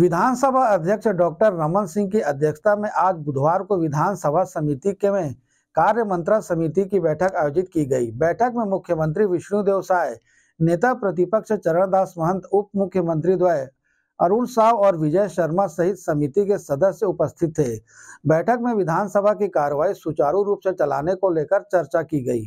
विधानसभा अध्यक्ष डॉक्टर रमन सिंह की अध्यक्षता में आज बुधवार को विधानसभा समिति के में कार्य मंत्रण समिति की बैठक आयोजित की गई बैठक में मुख्यमंत्री विष्णुदेव साय नेता प्रतिपक्ष चरणदास महंत उप मुख्यमंत्री द्वय अरुण साव और विजय शर्मा सहित समिति के सदस्य उपस्थित थे बैठक में विधानसभा की कार्यवाही सुचारू रूप से चलाने को लेकर चर्चा की गई